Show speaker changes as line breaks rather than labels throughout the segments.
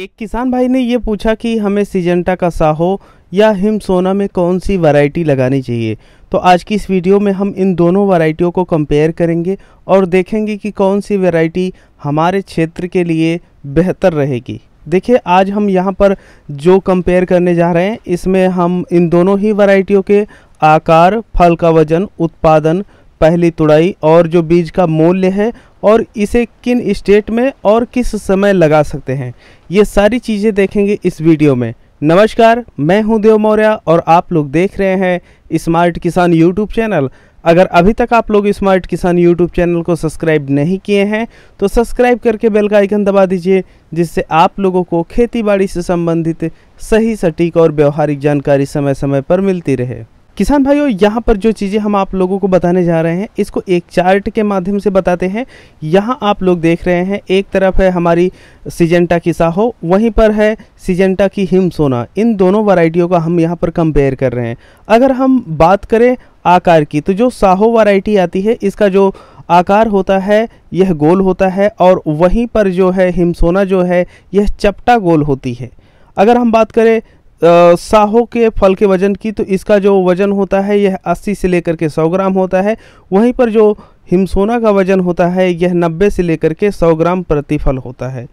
एक किसान भाई ने ये पूछा कि हमें सिजेंटा का साहो या हिमसोना में कौन सी वैरायटी लगानी चाहिए तो आज की इस वीडियो में हम इन दोनों वैरायटियों को कंपेयर करेंगे और देखेंगे कि कौन सी वैरायटी हमारे क्षेत्र के लिए बेहतर रहेगी देखिए आज हम यहाँ पर जो कंपेयर करने जा रहे हैं इसमें हम इन दोनों ही वैरायटियों के आकार फल का वजन उत्पादन पहली तुड़ाई और जो बीज का मूल्य है और इसे किन स्टेट में और किस समय लगा सकते हैं ये सारी चीज़ें देखेंगे इस वीडियो में नमस्कार मैं हूं देव मौर्य और आप लोग देख रहे हैं स्मार्ट किसान यूट्यूब चैनल अगर अभी तक आप लोग स्मार्ट किसान यूट्यूब चैनल को सब्सक्राइब नहीं किए हैं तो सब्सक्राइब करके बेल का आइकन दबा दीजिए जिससे आप लोगों को खेती बाड़ी से संबंधित सही सटीक और व्यवहारिक जानकारी समय समय पर मिलती रहे किसान भाइयों यहाँ पर जो चीज़ें हम आप लोगों को बताने जा रहे हैं इसको एक चार्ट के माध्यम से बताते हैं यहाँ आप लोग देख रहे हैं एक तरफ है हमारी सिजेंटा की साहो वहीं पर है सिजेंटा की हिम सोना इन दोनों वैरायटियों का हम यहाँ पर कंपेयर कर रहे हैं अगर हम बात करें आकार की तो जो साहो वैरायटी आती है इसका जो आकार होता है यह गोल होता है और वहीं पर जो है हिमसोना जो है यह चपटा गोल होती है अगर हम बात करें साहों के फल के वजन की तो इसका जो वजन होता है यह 80 से लेकर के 100 ग्राम होता है वहीं पर जो हिमसोना का वजन होता है यह 90 से लेकर के 100 ग्राम प्रति फल होता है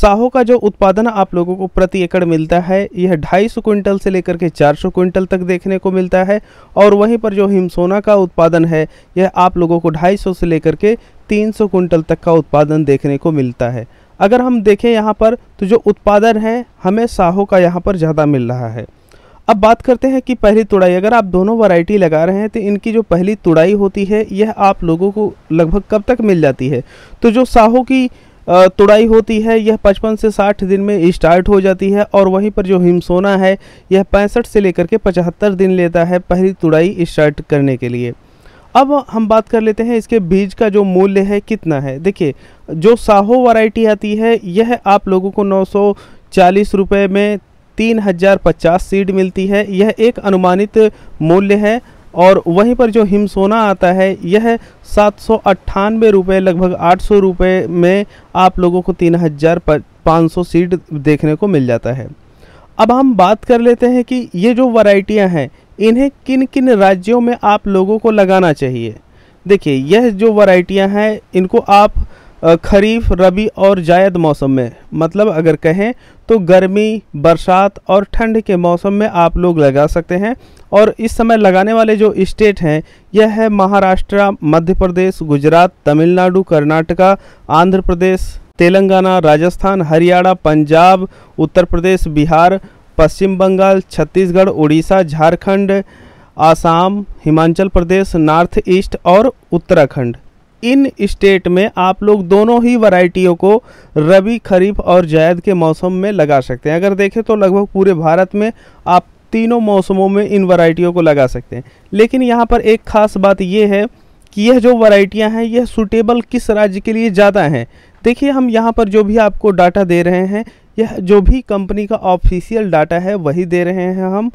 साहों का जो उत्पादन आप लोगों को प्रति एकड़ मिलता है यह ढाई सौ कुंटल से लेकर के चार सौ कुंटल तक देखने को मिलता है और वहीं पर जो हिमसोना का उत्पादन है यह आप लोगों को ढाई सौ से लेकर के तीन सौ कुंटल तक का उत्पादन देखने को मिलता है अगर हम देखें यहाँ पर तो जो उत्पादन है हमें साहो का यहाँ पर ज़्यादा मिल रहा है अब बात करते हैं कि पहली तुड़ाई अगर आप दोनों वैरायटी लगा रहे हैं तो इनकी जो पहली तुड़ाई होती है यह आप लोगों को लगभग कब तक मिल जाती है तो जो साहो की तुड़ाई होती है यह 55 से 60 दिन में स्टार्ट हो जाती है और वहीं पर जो हिमसोना है यह पैंसठ से लेकर के 75 दिन लेता है पहली तुड़ाई स्टार्ट करने के लिए अब हम बात कर लेते हैं इसके बीज का जो मूल्य है कितना है देखिए जो साहो वैरायटी आती है यह आप लोगों को नौ सौ चालीस रुपये में तीन हज़ार पचास सीड मिलती है यह एक अनुमानित मूल्य है और वहीं पर जो हिमसोना आता है यह सात सौ अट्ठानवे रुपये लगभग आठ सौ रुपये में आप लोगों को तीन हज़ार पाँच सौ सीड देखने को मिल जाता है अब हम बात कर लेते हैं कि ये जो वैरायटियां हैं इन्हें किन किन राज्यों में आप लोगों को लगाना चाहिए देखिए यह जो वराइटियाँ हैं इनको आप खरीफ रबी और जायद मौसम में मतलब अगर कहें तो गर्मी बरसात और ठंड के मौसम में आप लोग लगा सकते हैं और इस समय लगाने वाले जो स्टेट हैं यह है महाराष्ट्र मध्य प्रदेश गुजरात तमिलनाडु कर्नाटका आंध्र प्रदेश तेलंगाना राजस्थान हरियाणा पंजाब उत्तर प्रदेश बिहार पश्चिम बंगाल छत्तीसगढ़ उड़ीसा झारखंड आसाम हिमाचल प्रदेश नॉर्थ ईस्ट और उत्तराखंड इन स्टेट में आप लोग दोनों ही वैरायटियों को रबी खरीफ और जायद के मौसम में लगा सकते हैं अगर देखें तो लगभग पूरे भारत में आप तीनों मौसमों में इन वैरायटियों को लगा सकते हैं लेकिन यहाँ पर एक ख़ास बात यह है कि यह जो वैरायटियाँ हैं यह सूटेबल किस राज्य के लिए ज़्यादा हैं देखिए हम यहाँ पर जो भी आपको डाटा दे रहे हैं यह जो भी कंपनी का ऑफिशियल डाटा है वही दे रहे हैं हम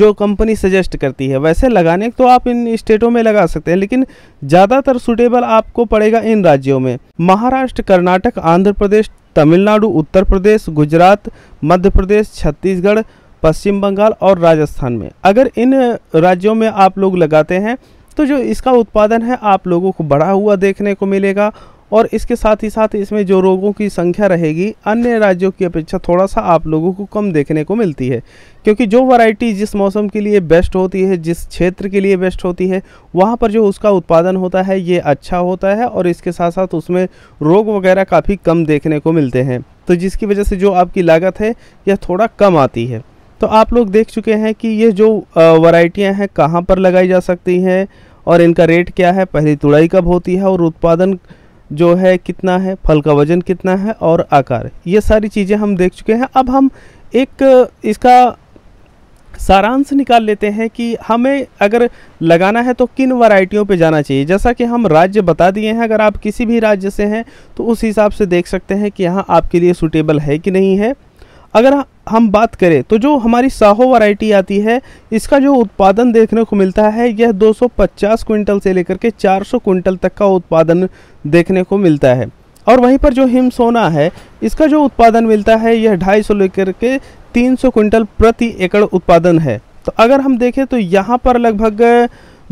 जो कंपनी सजेस्ट करती है वैसे लगाने तो आप इन स्टेटों में लगा सकते हैं लेकिन ज़्यादातर सूटेबल आपको पड़ेगा इन राज्यों में महाराष्ट्र कर्नाटक आंध्र प्रदेश तमिलनाडु उत्तर प्रदेश गुजरात मध्य प्रदेश छत्तीसगढ़ पश्चिम बंगाल और राजस्थान में अगर इन राज्यों में आप लोग लगाते हैं तो जो इसका उत्पादन है आप लोगों को बढ़ा हुआ देखने को मिलेगा और इसके साथ ही साथ इसमें जो रोगों की संख्या रहेगी अन्य राज्यों की अपेक्षा थोड़ा सा आप लोगों को कम देखने को मिलती है क्योंकि जो वैरायटी जिस मौसम के लिए बेस्ट होती है जिस क्षेत्र के लिए बेस्ट होती है वहाँ पर जो उसका उत्पादन होता है ये अच्छा होता है और इसके साथ साथ उसमें रोग वगैरह काफ़ी कम देखने को मिलते हैं तो जिसकी वजह से जो आपकी लागत है यह थोड़ा कम आती है तो आप लोग देख चुके हैं कि ये जो वराइटियाँ हैं कहाँ पर लगाई जा सकती हैं और इनका रेट क्या है पहली तुड़ाई कब होती है और उत्पादन जो है कितना है फल का वजन कितना है और आकार ये सारी चीज़ें हम देख चुके हैं अब हम एक इसका सारांश निकाल लेते हैं कि हमें अगर लगाना है तो किन वैरायटियों पे जाना चाहिए जैसा कि हम राज्य बता दिए हैं अगर आप किसी भी राज्य से हैं तो उस हिसाब से देख सकते हैं कि यहाँ आपके लिए सूटेबल है कि नहीं है अगर हम बात करें तो जो हमारी साहो वैरायटी आती है इसका जो उत्पादन देखने को मिलता है यह 250 क्विंटल से लेकर के 400 क्विंटल तक का उत्पादन देखने को मिलता है और वहीं पर जो हिम सोना है इसका जो उत्पादन मिलता है यह ढाई सौ लेकर के 300 क्विंटल प्रति एकड़ उत्पादन है तो अगर हम देखें तो यहाँ पर लगभग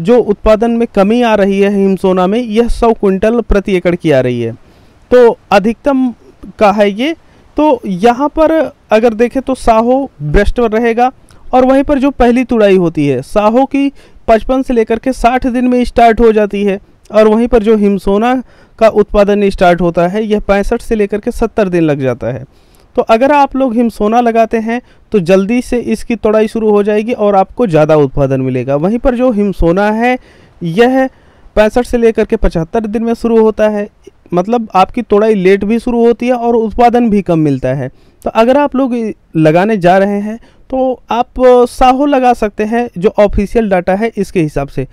जो उत्पादन में कमी आ रही है हिम सोना में यह सौ क्विंटल प्रति एकड़ की आ रही है तो अधिकतम का है ये तो यहाँ पर अगर देखें तो साहो बेस्ट पर रहेगा और वहीं पर जो पहली तुड़ाई होती है साहो की पचपन से लेकर के साठ दिन में स्टार्ट हो जाती है और वहीं पर जो हिमसोना का उत्पादन स्टार्ट होता है यह पैंसठ से लेकर के सत्तर दिन लग जाता है तो अगर आप लोग हिमसोना लगाते हैं तो जल्दी से इसकी तोड़ाई शुरू हो जाएगी और आपको ज़्यादा उत्पादन मिलेगा वहीं पर जो हिमसोना है यह पैंसठ से लेकर के पचहत्तर दिन में शुरू होता है मतलब आपकी तोड़ाई लेट भी शुरू होती है और उत्पादन भी कम मिलता है तो अगर आप लोग लगाने जा रहे हैं तो आप साहो लगा सकते हैं जो ऑफिशियल डाटा है इसके हिसाब से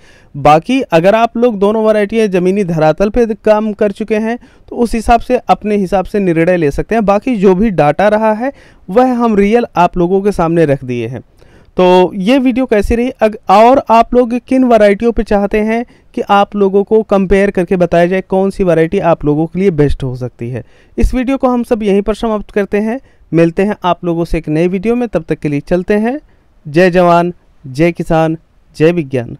बाकी अगर आप लोग दोनों वराइटियाँ ज़मीनी धरातल पे काम कर चुके हैं तो उस हिसाब से अपने हिसाब से निर्णय ले सकते हैं बाकी जो भी डाटा रहा है वह हम रियल आप लोगों के सामने रख दिए हैं तो ये वीडियो कैसी रही अग और आप लोग किन वैरायटियों पे चाहते हैं कि आप लोगों को कंपेयर करके बताया जाए कौन सी वैरायटी आप लोगों के लिए बेस्ट हो सकती है इस वीडियो को हम सब यहीं पर समाप्त करते हैं मिलते हैं आप लोगों से एक नए वीडियो में तब तक के लिए चलते हैं जय जवान जय किसान जय विज्ञान